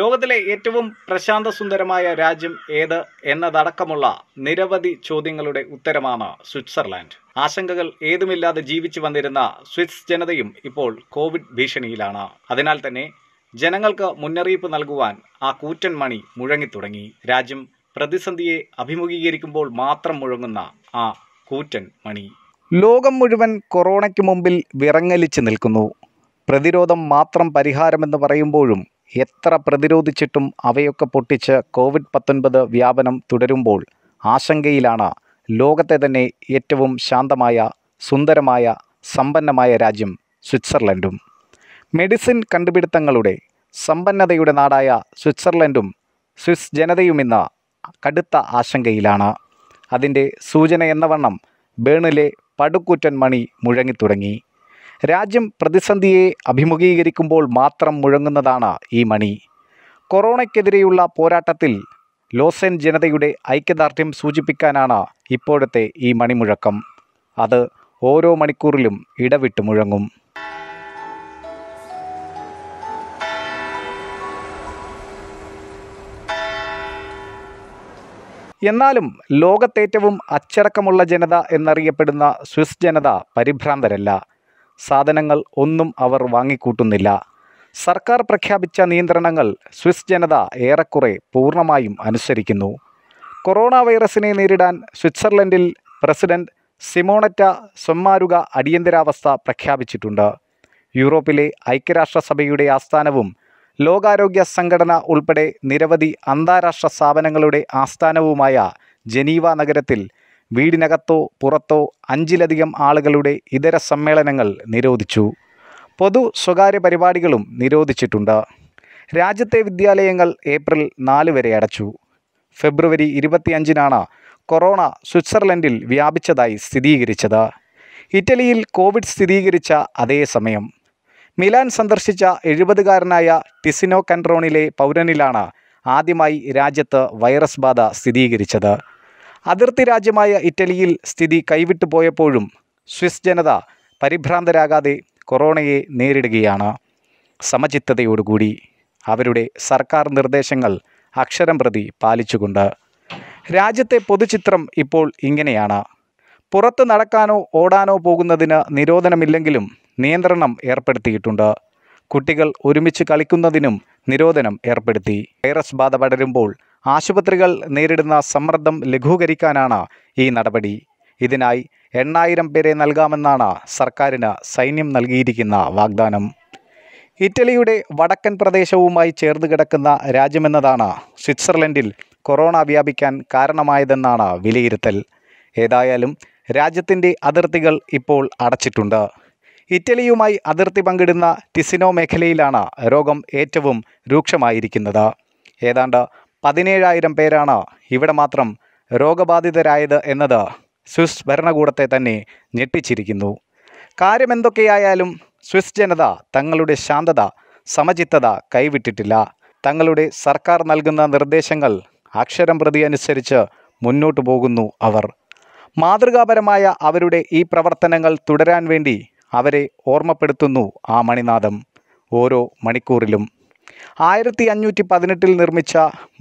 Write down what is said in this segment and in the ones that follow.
ലോകത്തിലെ ഏറ്റവും പ്രശാന്ത സുന്ദരമായ രാജ്യം ഏത് എന്നതടക്കമുള്ള നിരവധി ചോദ്യങ്ങളുടെ ഉത്തരമാണ് സ്വിറ്റ്സർലാൻഡ് ആശങ്കകൾ ഏതുമില്ലാതെ ജീവിച്ചു വന്നിരുന്ന സ്വിസ് ജനതയും ഇപ്പോൾ കോവിഡ് ഭീഷണിയിലാണ് അതിനാൽ തന്നെ ജനങ്ങൾക്ക് മുന്നറിയിപ്പ് നൽകുവാൻ ആ കൂറ്റൻ മണി മുഴങ്ങിത്തുടങ്ങി രാജ്യം പ്രതിസന്ധിയെ അഭിമുഖീകരിക്കുമ്പോൾ മാത്രം മുഴങ്ങുന്ന ആ കൂറ്റൻ മണി ലോകം മുഴുവൻ കൊറോണയ്ക്ക് മുമ്പിൽ വിറങ്ങലിച്ച് നിൽക്കുന്നു പ്രതിരോധം മാത്രം പരിഹാരമെന്ന് പറയുമ്പോഴും എത്ര പ്രതിരോധിച്ചിട്ടും അവയൊക്കെ പൊട്ടിച്ച് കോവിഡ് പത്തൊൻപത് വ്യാപനം തുടരുമ്പോൾ ആശങ്കയിലാണ് ലോകത്തെ തന്നെ ഏറ്റവും ശാന്തമായ സുന്ദരമായ സമ്പന്നമായ രാജ്യം സ്വിറ്റ്സർലൻഡും മെഡിസിൻ കണ്ടുപിടുത്തങ്ങളുടെ സമ്പന്നതയുടെ നാടായ സ്വിറ്റ്സർലൻഡും സ്വിസ് ജനതയും ഇന്ന് കടുത്ത ആശങ്കയിലാണ് അതിൻ്റെ സൂചന എന്ന വണ്ണം ബേണിലെ പടുക്കൂറ്റൻ മണി മുഴങ്ങിത്തുടങ്ങി രാജ്യം പ്രതിസന്ധിയെ അഭിമുഖീകരിക്കുമ്പോൾ മാത്രം മുഴങ്ങുന്നതാണ് ഈ മണി കൊറോണയ്ക്കെതിരെയുള്ള പോരാട്ടത്തിൽ ലോസൻ ജനതയുടെ ഐക്യദാർഢ്യം സൂചിപ്പിക്കാനാണ് ഇപ്പോഴത്തെ ഈ മണിമുഴക്കം അത് ഓരോ മണിക്കൂറിലും ഇടവിട്ട് മുഴങ്ങും എന്നാലും ലോകത്തേറ്റവും അച്ചടക്കമുള്ള ജനത എന്നറിയപ്പെടുന്ന സ്വിസ് ജനത പരിഭ്രാന്തരല്ല സാധനങ്ങൾ ഒന്നും അവർ വാങ്ങിക്കൂട്ടുന്നില്ല സർക്കാർ പ്രഖ്യാപിച്ച നിയന്ത്രണങ്ങൾ സ്വിസ് ജനത ഏറെക്കുറെ പൂർണ്ണമായും അനുസരിക്കുന്നു കൊറോണ വൈറസിനെ നേരിടാൻ സ്വിറ്റ്സർലൻഡിൽ പ്രസിഡന്റ് സിമോണറ്റ സൊമ്മാരുക അടിയന്തരാവസ്ഥ പ്രഖ്യാപിച്ചിട്ടുണ്ട് യൂറോപ്പിലെ ഐക്യരാഷ്ട്രസഭയുടെ ആസ്ഥാനവും ലോകാരോഗ്യ സംഘടന ഉൾപ്പെടെ നിരവധി അന്താരാഷ്ട്ര സ്ഥാപനങ്ങളുടെ ആസ്ഥാനവുമായ ജനീവ നഗരത്തിൽ വീടിനകത്തോ പുറത്തോ അഞ്ചിലധികം ആളുകളുടെ ഇതര സമ്മേളനങ്ങൾ നിരോധിച്ചു പൊതു സ്വകാര്യ പരിപാടികളും നിരോധിച്ചിട്ടുണ്ട് രാജ്യത്തെ വിദ്യാലയങ്ങൾ ഏപ്രിൽ നാല് വരെ അടച്ചു ഫെബ്രുവരി ഇരുപത്തിയഞ്ചിനാണ് കൊറോണ സ്വിറ്റ്സർലൻഡിൽ വ്യാപിച്ചതായി സ്ഥിരീകരിച്ചത് ഇറ്റലിയിൽ കോവിഡ് സ്ഥിരീകരിച്ച അതേ സമയം മിലാൻ സന്ദർശിച്ച എഴുപതുകാരനായ ടിസിനോ കൻട്രോണിലെ പൗരനിലാണ് ആദ്യമായി രാജ്യത്ത് വൈറസ് ബാധ സ്ഥിരീകരിച്ചത് അതിർത്തി രാജ്യമായ ഇറ്റലിയിൽ സ്ഥിതി കൈവിട്ടു പോയപ്പോഴും സ്വിസ് ജനത പരിഭ്രാന്തരാകാതെ കൊറോണയെ നേരിടുകയാണ് സമചിത്തതയോടുകൂടി അവരുടെ സർക്കാർ നിർദ്ദേശങ്ങൾ അക്ഷരം പ്രതി പാലിച്ചുകൊണ്ട് രാജ്യത്തെ പൊതുചിത്രം ഇപ്പോൾ ഇങ്ങനെയാണ് പുറത്ത് നടക്കാനോ ഓടാനോ പോകുന്നതിന് നിരോധനമില്ലെങ്കിലും നിയന്ത്രണം ഏർപ്പെടുത്തിയിട്ടുണ്ട് കുട്ടികൾ ഒരുമിച്ച് കളിക്കുന്നതിനും നിരോധനം ഏർപ്പെടുത്തി വൈറസ് ബാധ പടരുമ്പോൾ ആശുപത്രികൾ നേരിടുന്ന സമ്മർദ്ദം ലഘൂകരിക്കാനാണ് ഈ നടപടി ഇതിനായി എണ്ണായിരം പേരെ നൽകാമെന്നാണ് സർക്കാരിന് സൈന്യം നൽകിയിരിക്കുന്ന വാഗ്ദാനം ഇറ്റലിയുടെ വടക്കൻ പ്രദേശവുമായി ചേർന്ന് കിടക്കുന്ന രാജ്യമെന്നതാണ് സ്വിറ്റ്സർലൻഡിൽ കൊറോണ വ്യാപിക്കാൻ കാരണമായതെന്നാണ് വിലയിരുത്തൽ ഏതായാലും രാജ്യത്തിൻ്റെ അതിർത്തികൾ ഇപ്പോൾ അടച്ചിട്ടുണ്ട് ഇറ്റലിയുമായി അതിർത്തി പങ്കിടുന്ന ടിസിനോ മേഖലയിലാണ് രോഗം ഏറ്റവും രൂക്ഷമായിരിക്കുന്നത് ഏതാണ്ട് പതിനേഴായിരം പേരാണ് ഇവിടെ മാത്രം രോഗബാധിതരായത് എന്നത് സ്വിസ് ഭരണകൂടത്തെ തന്നെ ഞെട്ടിച്ചിരിക്കുന്നു കാര്യമെന്തൊക്കെയായാലും സ്വിസ് ജനത തങ്ങളുടെ ശാന്തത സമചിത്തത കൈവിട്ടിട്ടില്ല തങ്ങളുടെ സർക്കാർ നൽകുന്ന നിർദ്ദേശങ്ങൾ അക്ഷരം പ്രതി അനുസരിച്ച് മുന്നോട്ടു പോകുന്നു അവർ മാതൃകാപരമായ അവരുടെ ഈ പ്രവർത്തനങ്ങൾ തുടരാൻ വേണ്ടി അവരെ ഓർമ്മപ്പെടുത്തുന്നു ആ മണിനാഥം ഓരോ മണിക്കൂറിലും ആയിരത്തി അഞ്ഞൂറ്റി പതിനെട്ടിൽ നിർമ്മിച്ച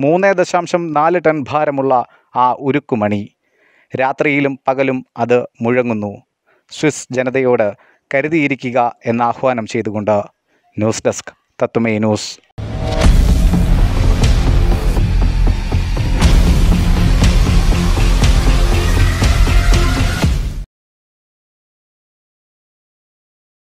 മൂന്നേ ദശാംശം നാല് ടൺ ഭാരമുള്ള ആ ഉരുക്കുമണി രാത്രിയിലും പകലും അത് മുഴങ്ങുന്നു സ്വിസ് ജനതയോട് കരുതിയിരിക്കുക എന്ന ആഹ്വാനം ചെയ്തുകൊണ്ട് ന്യൂസ് ഡെസ്ക് തത്തുമേ ന്യൂസ്